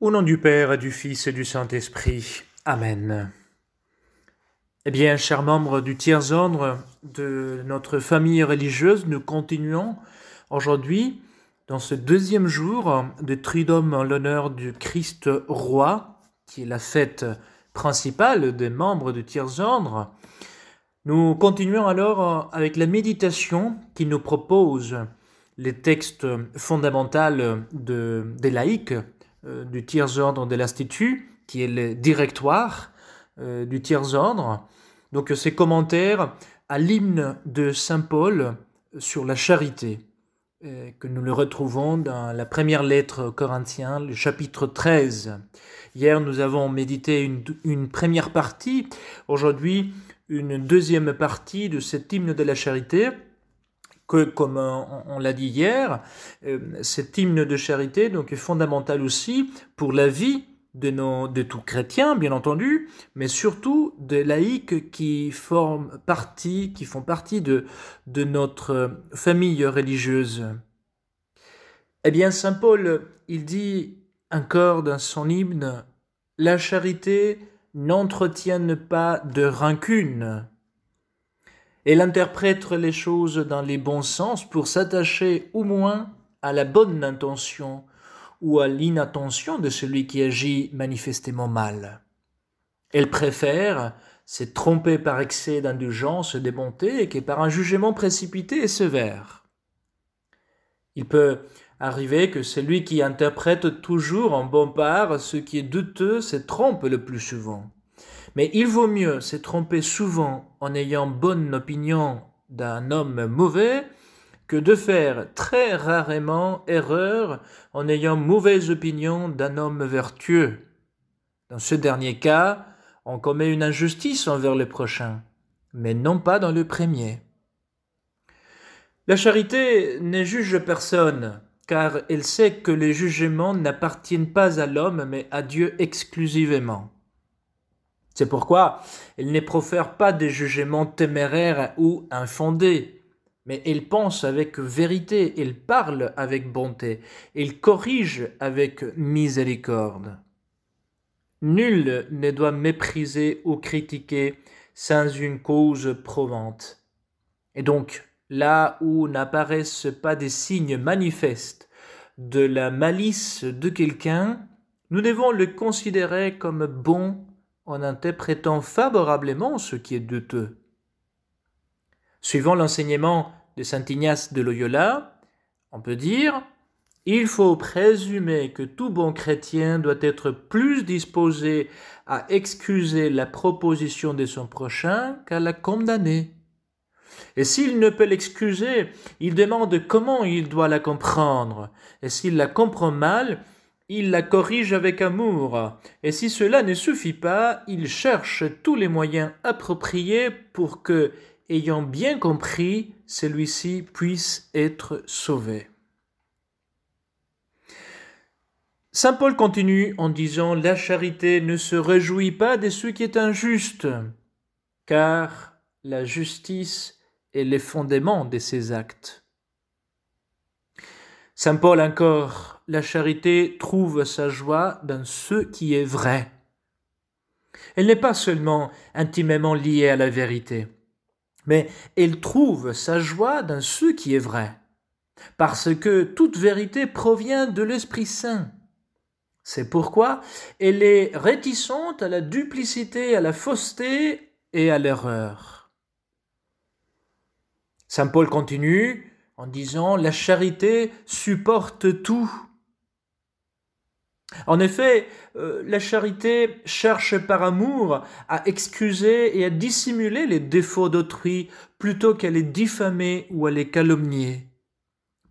Au nom du Père et du Fils et du Saint-Esprit. Amen. Eh bien, chers membres du tiers ordre de notre famille religieuse, nous continuons aujourd'hui dans ce deuxième jour de Tridome en l'honneur du Christ roi, qui est la fête principale des membres du tiers ordre. Nous continuons alors avec la méditation qui nous propose les textes fondamentaux des laïcs euh, du tiers-ordre de l'Institut, qui est le directoire euh, du tiers-ordre. Donc ces commentaires à l'hymne de Saint Paul sur la charité, euh, que nous le retrouvons dans la première lettre aux Corinthiens, le chapitre 13. Hier, nous avons médité une première partie, aujourd'hui une deuxième partie de cet hymne de la charité que, comme on, l'a dit hier, euh, cet hymne de charité donc, est fondamental aussi pour la vie de, nos, de tout bien entendu, mais surtout des laïcs qui, forment partie, qui font partie de, de notre famille religieuse. Eh bien, Saint Paul, il dit encore dans son hymne, La charité n'entretienne pas de rancune. Elle interprète les choses dans les bons sens pour s'attacher au moins à la bonne intention ou à l'inattention de celui qui agit manifestement mal. Elle préfère s'être tromper par excès d'indulgence et bonté que par un jugement précipité et sévère. Il peut arriver que celui qui interprète toujours en bon part ce qui est douteux se trompe le plus souvent. Mais il vaut mieux se tromper souvent en ayant bonne opinion d'un homme mauvais que de faire très rarement erreur en ayant mauvaise opinion d'un homme vertueux. Dans ce dernier cas, on commet une injustice envers le prochain, mais non pas dans le premier. La charité ne juge personne, car elle sait que les jugements n'appartiennent pas à l'homme, mais à Dieu exclusivement. C'est pourquoi il ne profère pas des jugements téméraires ou infondés, mais il pense avec vérité, il parle avec bonté, il corrige avec miséricorde. Nul ne doit mépriser ou critiquer sans une cause provante Et donc, là où n'apparaissent pas des signes manifestes de la malice de quelqu'un, nous devons le considérer comme bon en interprétant favorablement ce qui est douteux. Suivant l'enseignement de saint Ignace de Loyola, on peut dire il faut présumer que tout bon chrétien doit être plus disposé à excuser la proposition de son prochain qu'à la condamner. Et s'il ne peut l'excuser, il demande comment il doit la comprendre. Et s'il la comprend mal, il la corrige avec amour, et si cela ne suffit pas, il cherche tous les moyens appropriés pour que, ayant bien compris, celui-ci puisse être sauvé. Saint Paul continue en disant La charité ne se réjouit pas de ce qui est injuste, car la justice est le fondement de ses actes. Saint Paul encore la charité trouve sa joie dans ce qui est vrai. Elle n'est pas seulement intimement liée à la vérité, mais elle trouve sa joie dans ce qui est vrai, parce que toute vérité provient de l'Esprit Saint. C'est pourquoi elle est réticente à la duplicité, à la fausseté et à l'erreur. Saint Paul continue en disant La charité supporte tout en effet, euh, la charité cherche par amour à excuser et à dissimuler les défauts d'autrui plutôt qu'à les diffamer ou à les calomnier,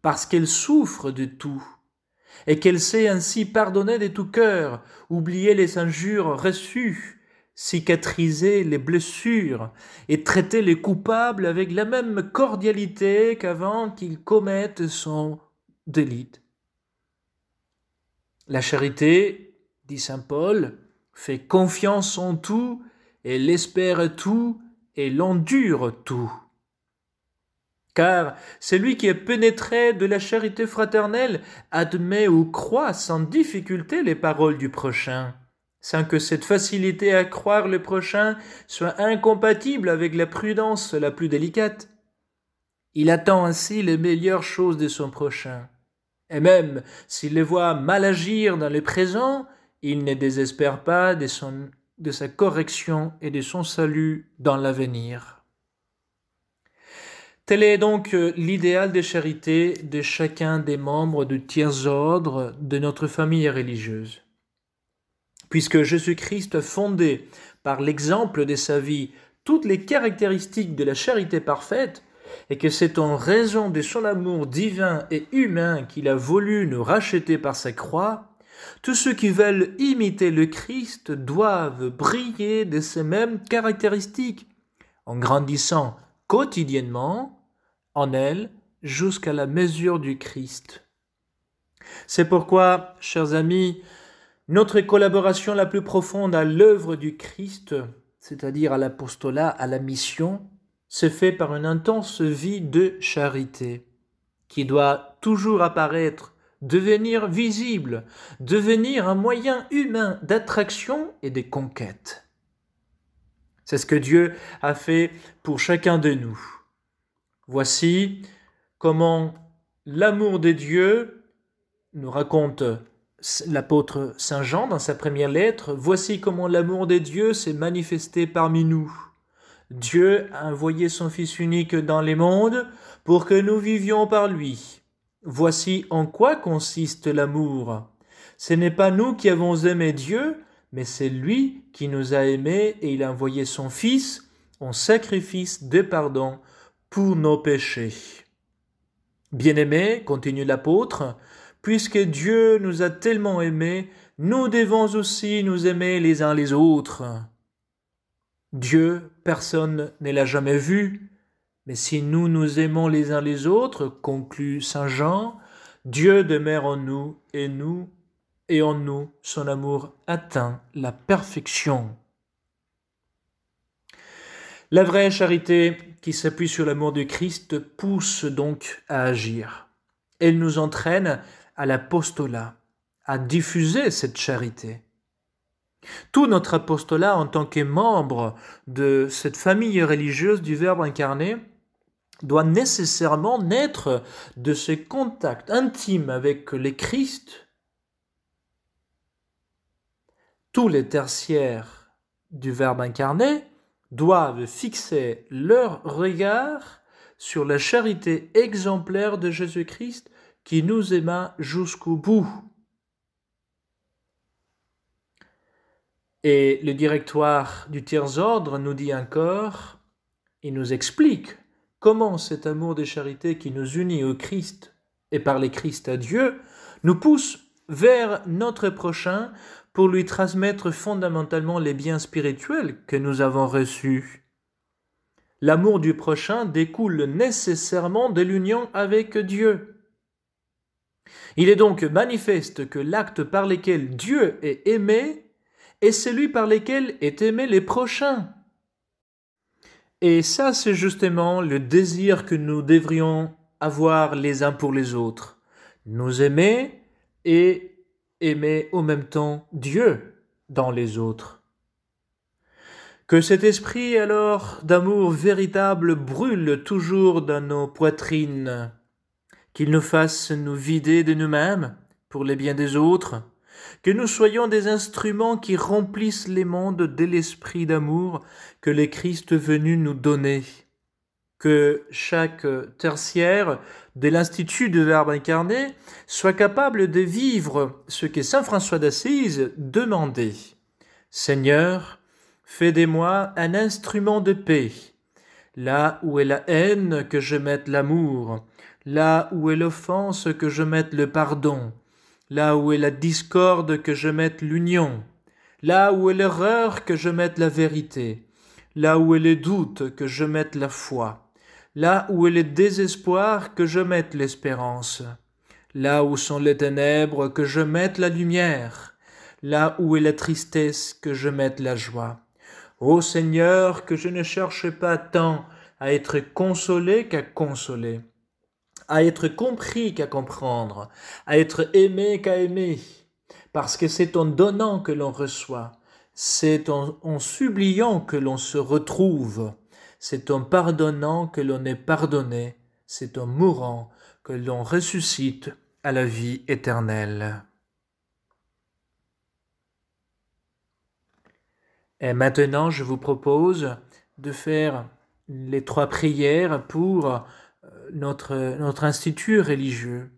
parce qu'elle souffre de tout, et qu'elle sait ainsi pardonner de tout cœur, oublier les injures reçues, cicatriser les blessures, et traiter les coupables avec la même cordialité qu'avant qu'ils commettent son délit. La charité, dit Saint Paul, fait confiance en tout, et l'espère tout, et l'endure tout. Car celui qui est pénétré de la charité fraternelle admet ou croit sans difficulté les paroles du prochain, sans que cette facilité à croire le prochain soit incompatible avec la prudence la plus délicate. Il attend ainsi les meilleures choses de son prochain et même s'il les voit mal agir dans le présent, il ne désespère pas de, son, de sa correction et de son salut dans l'avenir. Tel est donc euh, l'idéal de charité de chacun des membres du tiers-ordre de notre famille religieuse. Puisque Jésus-Christ a fondé par l'exemple de sa vie toutes les caractéristiques de la charité parfaite, et que c'est en raison de son amour divin et humain qu'il a voulu nous racheter par sa croix, tous ceux qui veulent imiter le Christ doivent briller de ces mêmes caractéristiques, en grandissant quotidiennement en elles jusqu'à la mesure du Christ. C'est pourquoi, chers amis, notre collaboration la plus profonde à l'œuvre du Christ, c'est-à-dire à, à l'apostolat, à la mission, se fait par une intense vie de charité, qui doit toujours apparaître, devenir visible, devenir un moyen humain d'attraction et de conquête. C'est ce que Dieu a fait pour chacun de nous. Voici comment l'amour des dieux, nous raconte l'apôtre Saint Jean dans sa première lettre. Voici comment l'amour des dieux s'est manifesté parmi nous Mm. Dieu a envoyé son Fils unique dans les mondes pour que nous vivions par lui. Voici en quoi consiste l'amour. Ce n'est pas nous qui avons aimé Dieu, mais c'est lui qui nous a aimés et il a envoyé son Fils en sacrifice de pardon pour nos péchés. Bien-aimés, continue l'apôtre, puisque Dieu nous a tellement aimés, nous devons aussi nous aimer les uns les autres. Dieu, personne ne l'a jamais vu, mais si nous nous aimons les uns les autres, conclut Saint Jean, Dieu demeure en nous et nous, et en nous, son amour atteint la perfection. La vraie charité qui s'appuie sur l'amour de Christ pousse donc à agir. Elle nous entraîne à l'apostolat, à diffuser cette charité. Tout notre apostolat en tant que membre de cette famille religieuse du Verbe incarné doit nécessairement naître de ce contact intime avec les Christ. Tous les tertiaires du Verbe incarné doivent fixer leur regard sur la charité exemplaire de Jésus-Christ qui nous aima jusqu'au bout. Et le directoire du tiers-ordre nous dit encore, il nous explique comment cet amour des charités qui nous unit au Christ et par les Christ à Dieu nous pousse vers notre prochain pour lui transmettre fondamentalement les biens spirituels que nous avons reçus. L'amour du prochain découle nécessairement de l'union avec Dieu. Il est donc manifeste que l'acte par lequel Dieu est aimé et celui par lequel est aimé les prochains. » Et ça, c'est justement le désir que nous devrions avoir les uns pour les autres. Nous aimer et aimer au même temps Dieu dans les autres. Que cet esprit alors d'amour véritable brûle toujours dans nos poitrines, qu'il nous fasse nous vider de nous-mêmes pour les biens des autres, que nous soyons des instruments qui remplissent les mondes de l'esprit d'amour que les Christ venus nous donner. Que chaque tertiaire de l'Institut de l'Arbre incarné soit capable de vivre ce que Saint François d'Assise demandait. Seigneur, fais de moi un instrument de paix. Là où est la haine, que je mette l'amour. Là où est l'offense, que je mette le pardon. Là où est la discorde, que je mette l'union. Là où est l'erreur, que je mette la vérité. Là où est le doute, que je mette la foi. Là où est le désespoir, que je mette l'espérance. Là où sont les ténèbres, que je mette la lumière. Là où est la tristesse, que je mette la joie. Ô Seigneur, que je ne cherche pas tant à être consolé qu'à consoler à être compris qu'à comprendre, à être aimé qu'à aimer, parce que c'est en donnant que l'on reçoit, c'est en, en suppliant que l'on se retrouve, c'est en pardonnant que l'on est pardonné, c'est en mourant que l'on ressuscite à la vie éternelle. Et maintenant, je vous propose de faire les trois prières pour notre, notre institut religieux,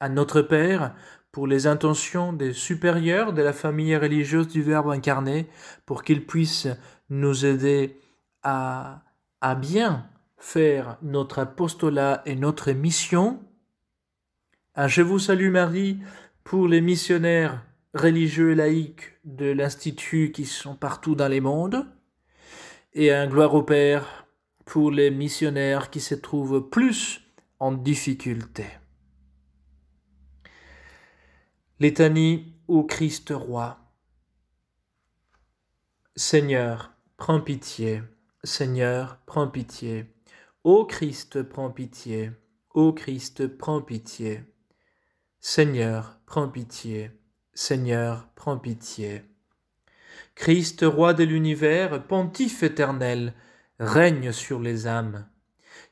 à notre Père, pour les intentions des supérieurs de la famille religieuse du Verbe incarné, pour qu'ils puissent nous aider à, à bien faire notre apostolat et notre mission. Un Je vous salue Marie pour les missionnaires religieux et laïcs de l'Institut qui sont partout dans les mondes. Et un gloire au Père pour les missionnaires qui se trouvent plus en difficulté. Létanie au Christ roi. Seigneur, prends pitié. Seigneur, prends pitié. Ô Christ, prends pitié. Ô Christ, prends pitié. Seigneur, prends pitié. Seigneur, prends pitié. Christ, roi de l'univers, pontife éternel, règne sur les âmes.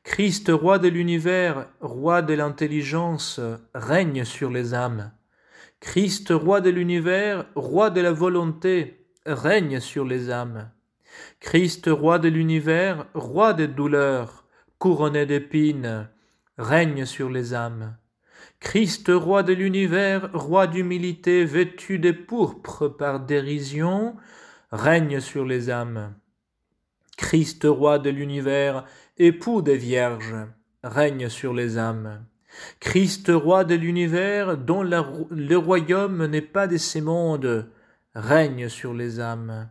Christ, roi de l'univers, roi de l'intelligence, règne sur les âmes. Christ, roi de l'univers, roi de la volonté, règne sur les âmes. Christ, roi de l'univers, roi des douleurs, couronné d'épines, règne sur les âmes. Christ, roi de l'univers, roi d'humilité, vêtu de pourpre par dérision, règne sur les âmes. Christ roi de l'univers, époux des vierges, règne sur les âmes. Christ roi de l'univers, dont le royaume n'est pas de ces mondes, règne sur les âmes.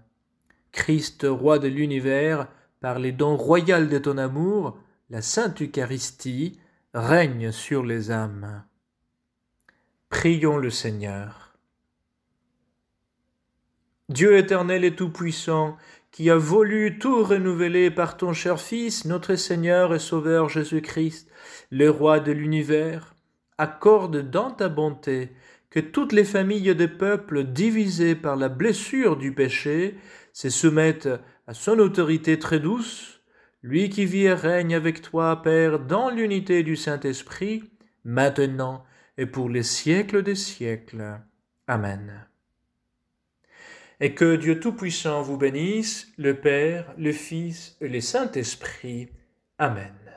Christ roi de l'univers, par les dons royaux de ton amour, la Sainte Eucharistie, règne sur les âmes. Prions le Seigneur. Dieu éternel et tout-puissant, qui a voulu tout renouveler par ton cher Fils, notre Seigneur et Sauveur Jésus-Christ, le roi de l'univers, accorde dans ta bonté que toutes les familles des peuples divisées par la blessure du péché se soumettent à son autorité très douce, lui qui vit et règne avec toi, Père, dans l'unité du Saint-Esprit, maintenant et pour les siècles des siècles. Amen et que Dieu Tout-Puissant vous bénisse, le Père, le Fils et le Saint-Esprit. Amen.